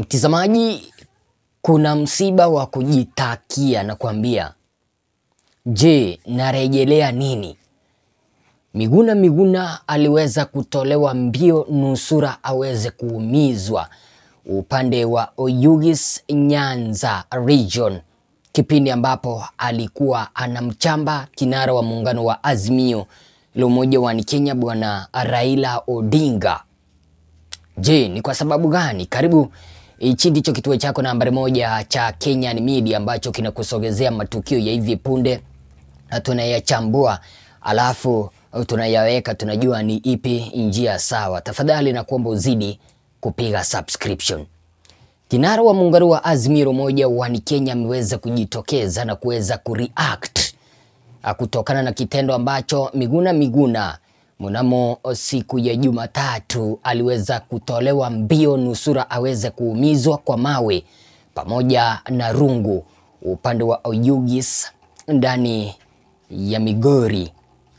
Mtizamaji, kuna msiba wa kujitakia na kuambia, je, narejelea nini? Miguna Miguna aliweza kutolewa mbio nusura aweze kuumizwa upande wa Oyugis Nyanza region, kipindi ambapo alikuwa anamchamba kinara wa muungano wa Azimio la umoja wa Kenya Bwana Raila Odinga. Je, ni kwa sababu gani? Karibu Hichi ndicho kituo chako nambari moja cha Kenyan Media ambacho kinakusogezea matukio ya hivi punde na tunayachambua, alafu uh, tunayaweka, tunajua ni ipi njia sawa. Tafadhali na kuomba uzidi kupiga subscription. Kinara wa muungano wa Azimio moja wani Kenya ameweza kujitokeza na kuweza kureact uh, kutokana na kitendo ambacho Miguna Miguna Mnamo siku ya Jumatatu aliweza kutolewa mbio nusura aweze kuumizwa kwa mawe pamoja na rungu upande wa Oyugis ndani ya Migori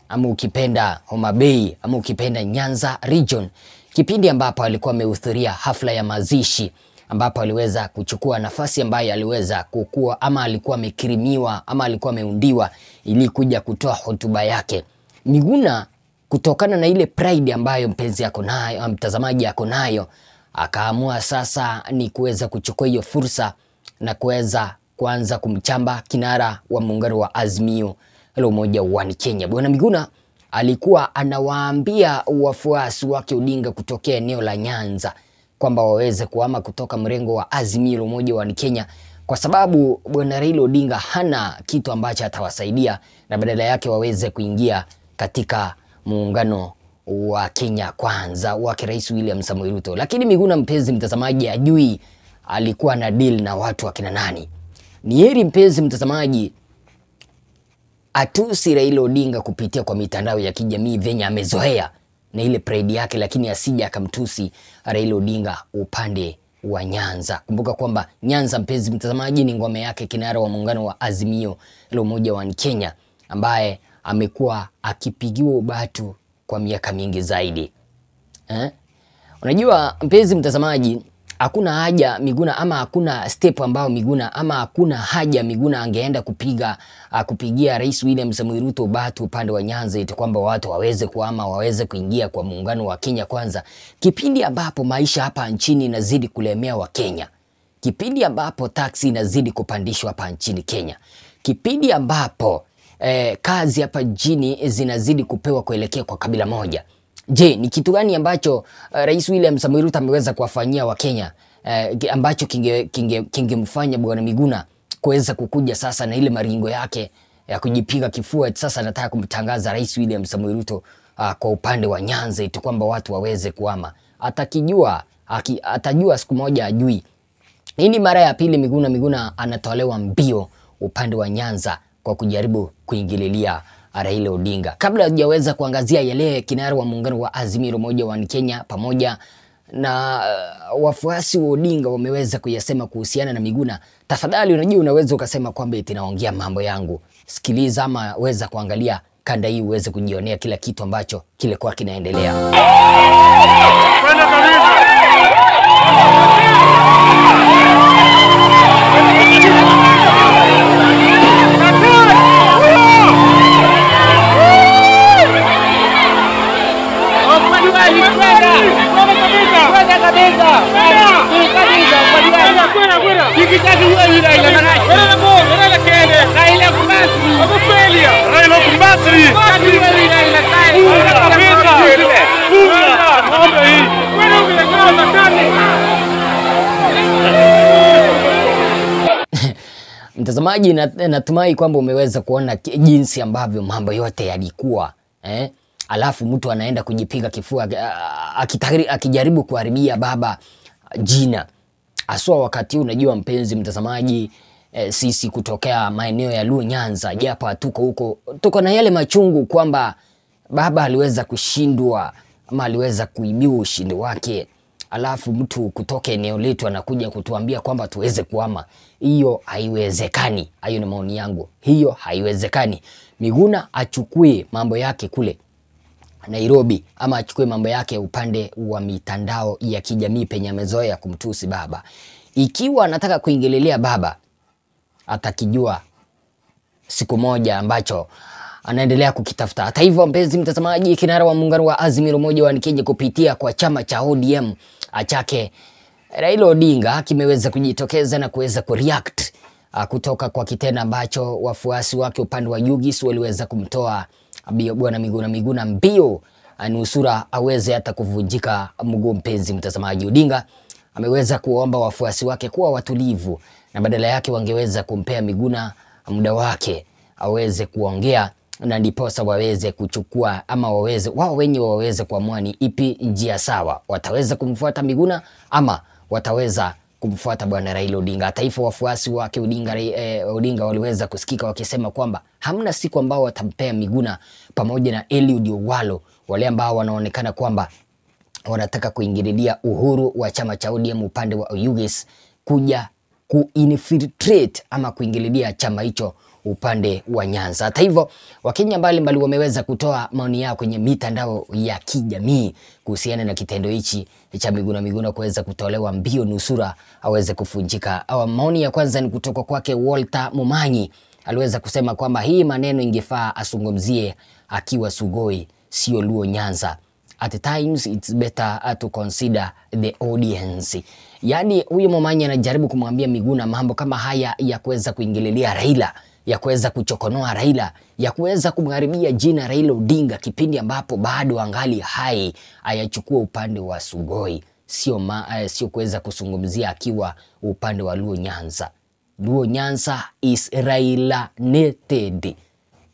ama ukipenda Homa Bay ama ukipenda Nyanza region, kipindi ambapo alikuwa amehudhuria hafla ya mazishi ambapo aliweza kuchukua nafasi ambayo aliweza kukua ama alikuwa amekirimiwa ama alikuwa ameundiwa ili kuja kutoa hotuba yake. Miguna kutokana na ile pride ambayo mpenzi yako nayo, mtazamaji yako nayo, akaamua sasa ni kuweza kuchukua hiyo fursa na kuweza kuanza kumchamba kinara wa muungano wa Azimio la Umoja wa Kenya. Bwana Miguna alikuwa anawaambia wafuasi wake Odinga kutokea eneo la Nyanza kwamba waweze kuhama kutoka mrengo wa Azimio la Umoja wa Kenya kwa sababu bwana Raila Odinga hana kitu ambacho atawasaidia na badala yake waweze kuingia katika muungano wa Kenya Kwanza wake Rais William Samoei Ruto. Lakini Miguna, mpenzi mtazamaji, ajui alikuwa na deal na watu wakina nani. Ni heri mpenzi mtazamaji atusi Raila Odinga kupitia kwa mitandao ya kijamii venye amezoea na ile pride yake, lakini asija akamtusi Raila Odinga upande wa Nyanza. Kumbuka kwamba Nyanza, mpenzi mtazamaji, ni ngome yake kinara wa muungano wa Azimio la Umoja wa Kenya ambaye amekuwa akipigiwa ubatu kwa miaka mingi zaidi eh? Unajua mpenzi mtazamaji, hakuna haja Miguna ama hakuna step ambayo Miguna ama hakuna haja Miguna angeenda kupiga ah, kupigia Rais William Samoei Ruto batu upande wa Nyanza eti kwamba watu waweze kuama waweze kuingia kwa muungano wa Kenya Kwanza, kipindi ambapo maisha hapa nchini inazidi kulemea wa Kenya, kipindi ambapo taksi inazidi kupandishwa hapa nchini Kenya, kipindi ambapo eh, kazi hapa nchini zinazidi kupewa kuelekea kwa kabila moja. Je, ni kitu gani ambacho uh, Rais William Samoei Ruto ameweza kuwafanyia Wakenya eh, ambacho kingemfanya kinge, kinge Bwana Miguna kuweza kukuja sasa na ile maringo yake ya kujipiga kifua sasa anataka kumtangaza Rais William Samoei Ruto uh, kwa upande wa Nyanza eti kwamba watu waweze kuama. Atakijua aki, atajua siku moja ajui. Hii ni mara ya pili Miguna Miguna anatolewa mbio upande wa Nyanza kwa kujaribu kuingililia Raila Odinga. Kabla hajaweza kuangazia yale kinara wa muungano wa Azimio Umoja wa Kenya pamoja na uh, wafuasi wa Odinga wameweza kuyasema kuhusiana na Miguna, tafadhali, unajua unaweza ukasema kwamba eti naongea mambo yangu. Sikiliza ama weza kuangalia kanda hii uweze kujionea kila kitu ambacho kilikuwa kinaendelea. Mtazamaji, natumai kwamba umeweza kuona jinsi ambavyo mambo yote yalikuwa eh? alafu mtu anaenda kujipiga kifua eh, akitari, akijaribu kuharibia baba jina, aswa wakati huu. Unajua mpenzi mtazamaji, e, sisi kutokea maeneo ya Luo Nyanza, japo hatuko huko, tuko na yale machungu kwamba baba aliweza kushindwa ama aliweza kuibiwa ushindi wake, alafu mtu kutoka eneo letu anakuja kutuambia kwamba tuweze kuama. Hiyo haiwezekani. Hayo ni maoni yangu, hiyo haiwezekani. Miguna achukue mambo yake kule Nairobi ama achukue mambo yake upande wa mitandao ya kijamii penye amezoea kumtusi baba. Ikiwa anataka kuingililia baba, atakijua siku moja ambacho anaendelea kukitafuta. Hata hivyo, mpenzi mtazamaji, kinara wa muungano wa Azimio Umoja wa Kenya kupitia kwa chama cha ODM achake Raila Odinga kimeweza kujitokeza na kuweza kureact ah, kutoka kwa kitendo ambacho wafuasi wake upande wa UGIS waliweza kumtoa bwana miguu na miguu na mbio anusura ah, aweze hata kuvunjika mguu. Mpenzi mtazamaji, Odinga ameweza kuomba wafuasi wake kuwa watulivu na badala yake wangeweza kumpea Miguna muda wake aweze kuongea na ndiposa waweze kuchukua ama waweze wao wenyewe waweze kuamua ni ipi njia sawa, wataweza kumfuata Miguna ama wataweza kumfuata bwana Raila Odinga. Hata hivyo, wafuasi wake Odinga, eh, Odinga waliweza kusikika wakisema kwamba hamna siku ambao watampea Miguna pamoja na Eliud Owalo, wale ambao wanaonekana kwamba wanataka kuingililia uhuru wa chama cha ODM upande wa UGIS kuja kuinfiltrate ama kuingililia chama hicho upande wa Nyanza. Hata hivyo, Wakenya mbalimbali wameweza kutoa maoni yao kwenye mitandao ya kijamii kuhusiana na kitendo hichi cha Miguna Miguna kuweza kutolewa mbio nusura aweze kufunjika. Awa, maoni ya kwanza ni kutoka kwake Walter Mumanyi, aliweza kusema kwamba hii maneno ingefaa asungumzie akiwa Sugoi, sio Luo Nyanza. At times it's better to consider the audience. Yaani huyo Mumanyi anajaribu kumwambia Miguna mambo kama haya ya kuweza kuingililia Raila ya kuweza kuchokonoa Raila, ya kuweza kumharibia jina Raila Odinga kipindi ambapo bado angali hai, ayachukua upande wa Sugoi, sio eh, sio kuweza kuzungumzia akiwa upande wa Luo Nyanza. Luo Nyanza is Raila neted.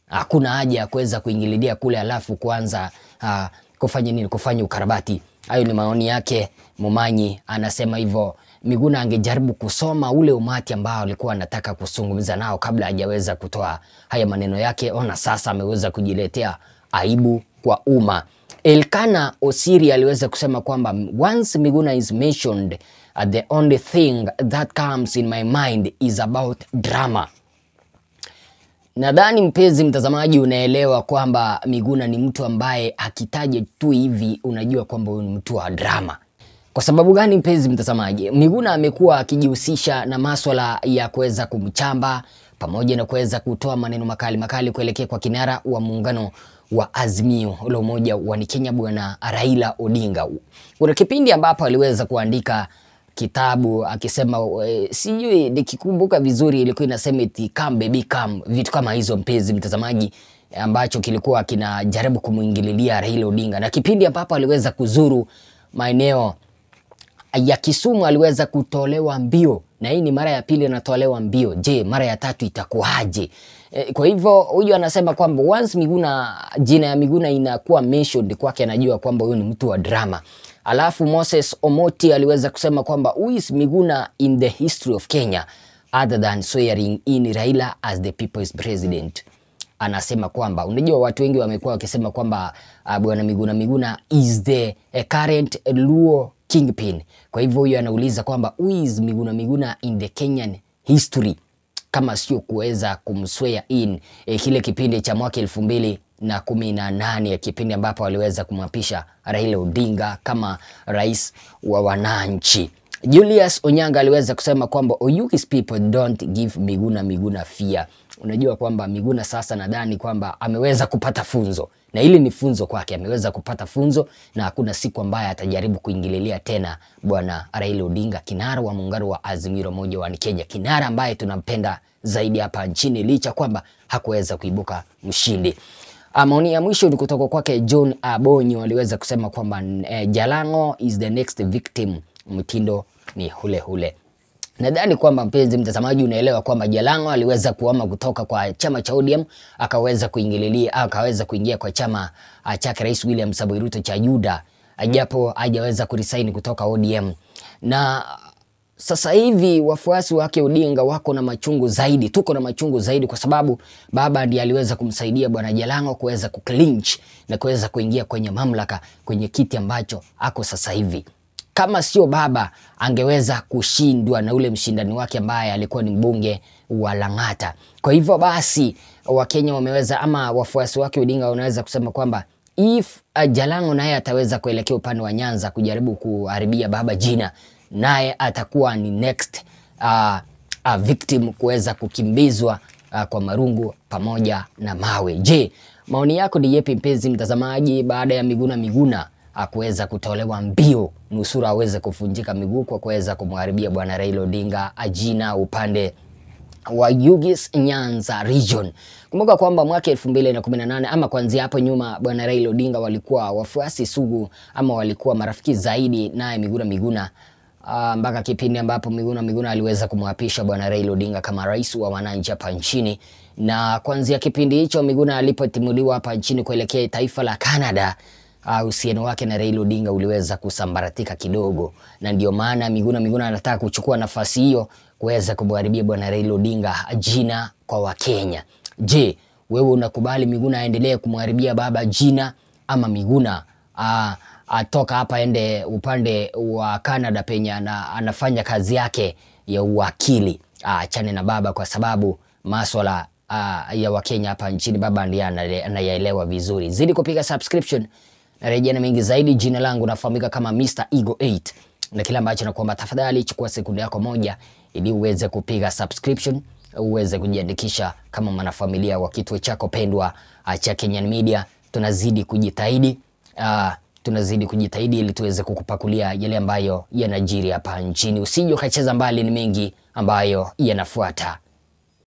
Hakuna haja ya kuweza kuingililia kule alafu kuanza uh, kufanya nini, kufanya ukarabati. Hayo ni maoni yake. mumanyi anasema hivyo. Miguna angejaribu kusoma ule umati ambao alikuwa anataka kuzungumza nao kabla hajaweza kutoa haya maneno yake. Ona sasa ameweza kujiletea aibu kwa umma. Elkana Osiri aliweza kusema kwamba once Miguna is mentioned uh, the only thing that comes in my mind is about drama. Nadhani mpenzi mtazamaji, unaelewa kwamba Miguna ni mtu ambaye akitaja tu hivi unajua kwamba huyu ni mtu wa drama. Kwa sababu gani mpenzi mtazamaji? Miguna amekuwa akijihusisha na maswala ya kuweza kumchamba pamoja na kuweza kutoa maneno makali makali kuelekea kwa kinara wa muungano wa Azimio la umoja wa Kenya bwana Raila Odinga. Kuna kipindi ambapo aliweza kuandika kitabu akisema e, sijui nikikumbuka vizuri ilikuwa inasema eti come baby come, vitu kama hizo mpenzi mtazamaji, ambacho kilikuwa kinajaribu kumwingililia Raila Odinga, na kipindi ambapo aliweza kuzuru maeneo ya Kisumu aliweza kutolewa mbio na hii ni mara ya pili anatolewa mbio. Je, mara ya tatu itakuwaje? Eh, kwa hivyo huyu anasema kwamba once Miguna, jina ya Miguna inakuwa mentioned kwake, anajua kwamba huyu ni mtu wa drama. Alafu Moses Omoti aliweza kusema kwamba who is Miguna in the history of Kenya other than swearing in Raila as the people's president. Anasema kwamba unajua, watu wengi wamekuwa wakisema kwamba ah, bwana Miguna Miguna is the eh, current Luo Kingpin. Kwa hivyo huyo anauliza kwamba who is Miguna Miguna in the Kenyan history kama sio kuweza kumswea in e, kile kipindi cha mwaka elfu mbili na kumi na nane kipindi ambapo waliweza kumwapisha Raila Odinga kama rais wa wananchi. Julius Onyanga aliweza kusema kwamba Oyuki's oh, people don't give Miguna Miguna fear. Unajua kwamba Miguna sasa nadhani kwamba ameweza kupata funzo na hili ni funzo kwake, ameweza kupata funzo na hakuna siku ambaye atajaribu kuingililia tena bwana Raila Odinga, kinara wa muungano wa Azimio moja wa Kenya, kinara ambaye tunampenda zaidi hapa nchini licha kwamba hakuweza kuibuka mshindi. Ah, maoni ya mwisho ni kutoka kwake John Abonyo, aliweza kusema kwamba eh, Jalango is the next victim, mtindo ni hulehule hule. Nadhani kwamba mpenzi mtazamaji, unaelewa kwamba Jalang'o aliweza kuama kutoka kwa chama cha ODM akaweza kuingililia akaweza kuingia kwa chama ah, cha Rais William Samoei Ruto cha Yuda, japo hajaweza kurisaini kutoka ODM. Na sasa hivi wafuasi wake Odinga wako na machungu zaidi, tuko na machungu zaidi kwa sababu baba ndiye aliweza kumsaidia bwana Jalang'o kuweza kuclinch na kuweza kuingia kwenye mamlaka kwenye kiti ambacho ako sasa hivi kama sio baba angeweza kushindwa na ule mshindani wake ambaye alikuwa ni mbunge wa Lang'ata. Kwa hivyo basi Wakenya wameweza ama wafuasi wake Odinga wanaweza kusema kwamba if uh, Jalango naye ataweza kuelekea upande wa Nyanza kujaribu kuharibia baba jina, naye atakuwa ni next uh, uh, victim kuweza kukimbizwa uh, kwa marungu pamoja na mawe. Je, maoni yako ni yepi mpenzi mtazamaji, baada ya Miguna Miguna kuweza kutolewa mbio nusura aweze kufunjika miguu kwa kuweza kumharibia bwana Raila Odinga ajina upande wa Yugis Nyanza region. Kumbuka kwamba mwaka 2018 ama kuanzia hapo nyuma, bwana Raila Odinga walikuwa wafuasi sugu ama walikuwa marafiki zaidi naye Miguna Miguna uh, mpaka kipindi ambapo Miguna Miguna aliweza kumwapisha bwana Raila Odinga kama rais wa wananchi hapa nchini, na kuanzia kipindi hicho Miguna alipotimuliwa hapa nchini kuelekea taifa la Canada Ah, uhusiano wake na Raila Odinga uliweza kusambaratika kidogo, na ndio maana Miguna Miguna anataka kuchukua nafasi hiyo kuweza kumharibia bwana Raila Odinga jina kwa Wakenya. Je, wewe unakubali Miguna aendelee kumharibia baba jina ama Miguna a, ah, atoka hapa aende upande wa Canada penye na, anafanya kazi yake ya uwakili ah, achane na baba kwa sababu maswala Uh, ya Wakenya hapa nchini baba ndiye anayaelewa vizuri. Zidi kupiga subscription Rejea mengi zaidi. Jina langu nafahamika kama Mr. Eagle 8 na kila ambacho nakuomba, tafadhali chukua sekunde yako moja ili uweze kupiga subscription, uweze kujiandikisha kama mwanafamilia wa kituo chako pendwa ah, cha Kenyan Media. Tunazidi kujitahidi uh, tunazidi kujitahidi ili tuweze kukupakulia yale ambayo yanajiri hapa nchini. Usije ukacheza mbali, ni mengi ambayo yanafuata.